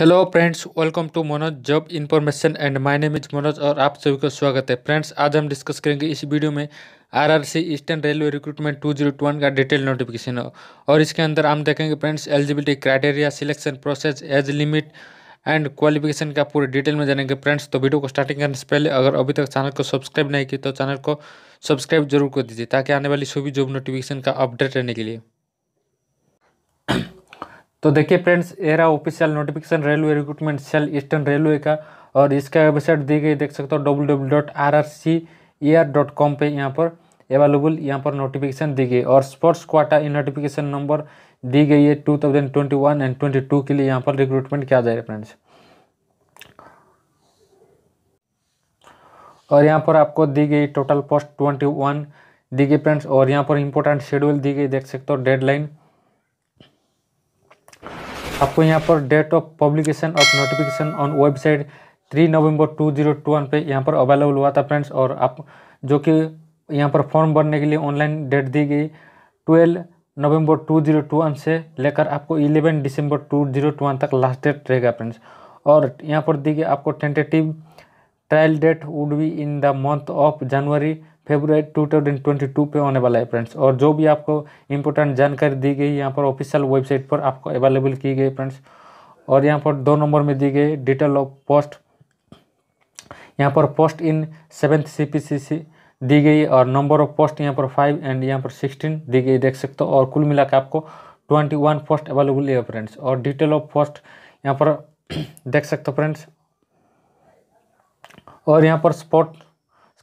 hello friends welcome to Manoj job information and my name is Manoj और आप सभी का स्वागत है फ्रेंड्स आज हम डिस्कस करेंगे इस वीडियो में RRC eastern railway recruitment two zero two one का डिटेल नोटिफिकेशन और इसके अंदर हम देखेंगे friends eligibility criteria selection process age limit and qualification का पूरे डिटेल में जानेंगे फ्रेंड्स तो वीडियो को स्टार्टिंग करने से पहले अगर अभी तक चैनल को सब्सक्राइब नहीं की तो चैनल को सब्सक्राइब जरूर कर दीजिए ताकि आने वाली सभी जॉब नोटिफिकेशन का अपडेट रहने के लिए तो देखिए फ्रेंड्स एरा official notification railway recruitment cell eastern railway का और इसका वेबसाइट दी गई देख सकते हो W W dot R R C E R dot com पर यहाँ पर अवेलेबल यहाँ पर नोटिफिकेशन दी गई और स्पोर्ट्स क्वाटा इन नोटिफिकेशन नंबर दी गई है two thousand twenty one and twenty two के लिए यहाँ पर रिक्रूटमेंट किया जाएगा फ्रेंड्स और यहाँ पर आपको दी गई टोटल पोस्ट ट्वेंटी वन दी गई फ्रेंड्स और यहाँ पर इंपॉर्टेंट शेड्यूल दी गई देख सकते हो डेडलाइन आपको यहाँ पर date of publication of notification on website three November one पर यहाँ पर अवेलेबल हुआ था फ्रेंड्स और आप जो कि यहाँ पर फॉर्म भरने के लिए ऑनलाइन डेट दी गई ट्वेल्व नवंबर वन से लेकर आपको जीरो दिसंबर वन तक लास्ट डेट रहेगा फ्रेंड्स और यहाँ पर दी गई आपको tentative trial date would be in the month of January February टू पे होने वाला है फ्रेंड्स और जो भी आपको इंपॉर्टेंट जानकारी दी गई यहाँ पर ऑफिशियल वेबसाइट पर आपको अवेलेबल की गई फ्रेंड्स और यहाँ पर दो नंबर में दी गई डिटेल ऑफ पोस्ट यहाँ पर पोस्ट इन सेवेंथ सी दी गई और नंबर ऑफ पोस्ट यहाँ पर फाइव एंड यहाँ पर सिक्सटीन दी गई देख सकते हो और कुल मिला के आपको ट्वेंटी वन पोस्ट अवेलेबल है फ्रेंड्स और डिटेल ऑफ पोस्ट यहाँ पर देख सकते हो फ्रेंड्स और यहाँ पर स्पॉट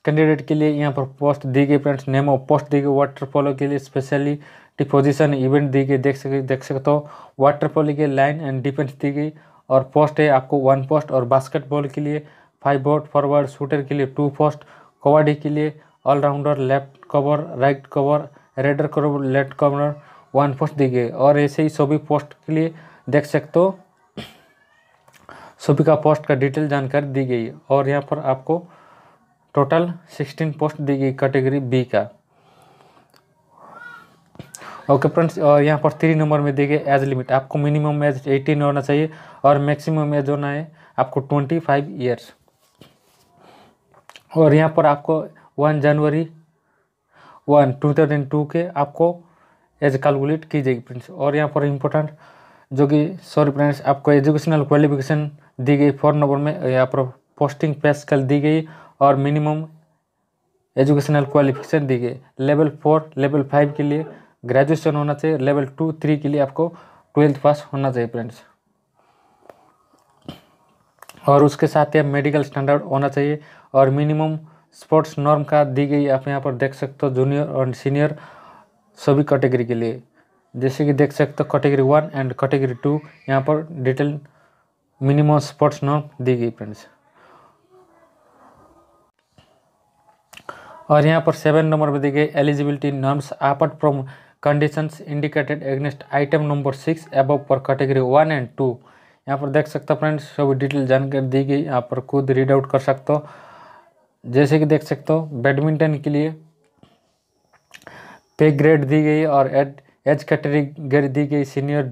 कैंडिडेट के लिए यहाँ पर पोस्ट दी गई फ्रेंड्स नेम ऑफ पोस्ट दी गई वाटर पोलो के लिए स्पेशली डिपोजिशन इवेंट दी गई देख सके देख सकते हो वाटर पोलो के लाइन एंड डिफेंस दी गई और पोस्ट है आपको वन पोस्ट और बास्केटबॉल के लिए फाइव बोर्ड फॉरवर्ड शूटर के लिए टू पोस्ट कबड्डी के लिए all rounder left cover right cover raider cover left cover one post दी गई और ऐसे ही सभी पोस्ट के लिए देख सकते हो सभी का पोस्ट का डिटेल जानकारी दी गई और यहाँ पर आपको टोटल सिक्सटीन पोस्ट दी गई कैटेगरी बी का ओके फ्रेंड्स और यहाँ पर थ्री नंबर में दी गई एज लिमिट आपको मिनिमम एज एटीन होना चाहिए और मैक्सिमम एज होना है आपको ट्वेंटी फाइव ईयर्स और यहाँ पर आपको one January one two thousand two के आपको एज कैलकुलेट की जाएगी फ्रेंड्स और यहाँ पर इम्पोर्टेंट जो कि सॉरी फ्रेंड्स आपको एजुकेशनल क्वालिफिकेशन दी गई फोर नंबर में यहाँ पर पोस्टिंग पे स्केल दी गई और मिनिमम एजुकेशनल क्वालिफिकेशन दी गई लेवल फोर लेवल फाइव के लिए ग्रेजुएशन होना चाहिए लेवल टू थ्री के लिए आपको ट्वेल्थ पास होना चाहिए फ्रेंड्स और उसके साथ ही मेडिकल स्टैंडर्ड होना चाहिए और मिनिमम स्पोर्ट्स नॉर्म का दी गई आप यहाँ पर देख सकते हो जूनियर और सीनियर सभी कैटेगरी के लिए जैसे कि देख सकते हो category one and category two यहाँ पर डिटेल मिनिमम स्पोर्ट्स नॉर्म दी गई फ्रेंड्स और यहाँ पर सेवन नंबर में दी गई eligibility norms apart from conditions indicated against item number six above पर कैटेगरी वन एंड टू यहाँ पर देख सकते हो फ्रेंड्स सभी डिटेल जानकारी दी गई यहाँ पर खुद रीड आउट कर सकते हो जैसे कि देख सकते हो बैडमिंटन के लिए पे ग्रेड दी गई और एड एज कैटेगरी दी गई सीनियर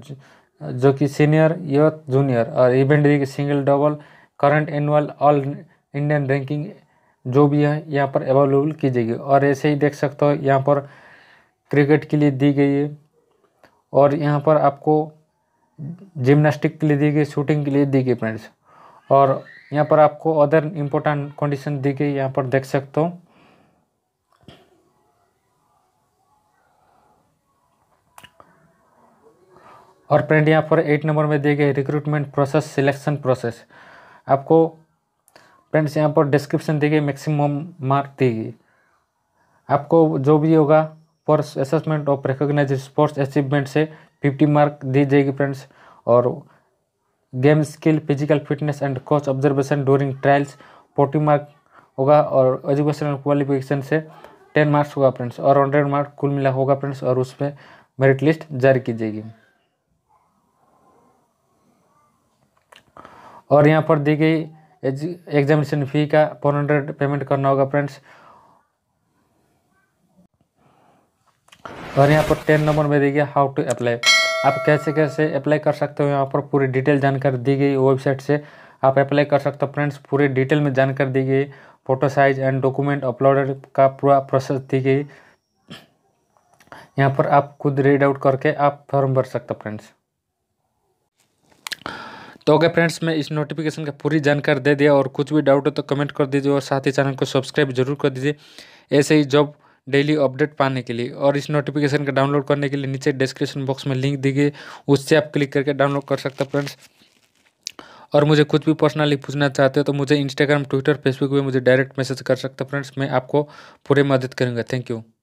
जो कि सीनियर यूथ जूनियर और इवेंट दी गई single double current annual all Indian ranking जो भी है यहाँ पर अवेलेबल की जाएगी और ऐसे ही देख सकते हो यहाँ पर क्रिकेट के लिए दी गई है और यहाँ पर आपको जिम्नास्टिक के लिए दी गई शूटिंग के लिए दी गई फ्रेंड्स और यहाँ पर आपको अदर इम्पोर्टेंट कंडीशन दी गई यहाँ पर देख सकते हो और फ्रेंड यहाँ पर एट नंबर में दिए गए रिक्रूटमेंट प्रोसेस सिलेक्शन प्रोसेस आपको फ्रेंड्स यहाँ पर डिस्क्रिप्शन देगी मैक्सिमम मार्क देगी आपको जो भी होगा for assessment of recognized sports achievement से फिफ्टी मार्क दी जाएगी फ्रेंड्स और game skill physical fitness and coach observation during trials forty mark होगा और एजुकेशनल क्वालिफिकेशन से टेन मार्क्स होगा फ्रेंड्स और हंड्रेड मार्क कुल मिला होगा फ्रेंड्स और उसमें मेरिट लिस्ट जारी की जाएगी और यहाँ पर दी गई एग्जामिनेशन फ़ी का फोर हंड्रेड पेमेंट करना होगा फ्रेंड्स और यहाँ पर टेन नंबर में देखिए हाउ टू अप्लाई आप कैसे कैसे अप्लाई कर सकते हो यहाँ पर पूरी डिटेल जानकारी दी गई वेबसाइट से आप अप्लाई कर सकते हो फ्रेंड्स पूरी डिटेल में जानकारी दी गई photo size and document uploaded का पूरा प्रोसेस दी गई यहाँ पर आप खुद रीड आउट करके आप फॉर्म भर सकते हो फ्रेंड्स तो ओके फ्रेंड्स मैं इस नोटिफिकेशन का पूरी जानकारी दे दिया और कुछ भी डाउट हो तो कमेंट कर दीजिए और साथ ही चैनल को सब्सक्राइब जरूर कर दीजिए ऐसे ही जॉब डेली अपडेट पाने के लिए और इस नोटिफिकेशन का डाउनलोड करने के लिए नीचे डिस्क्रिप्शन बॉक्स में लिंक दी गई उससे आप क्लिक करके डाउनलोड कर सकते हो फ्रेंड्स और मुझे कुछ भी पर्सनली पूछना चाहते हो तो मुझे इंस्टाग्राम ट्विटर फेसबुक पर मुझे डायरेक्ट मैसेज कर सकते हो फ्रेंड्स मैं आपको पूरी मदद करूँगा थैंक यू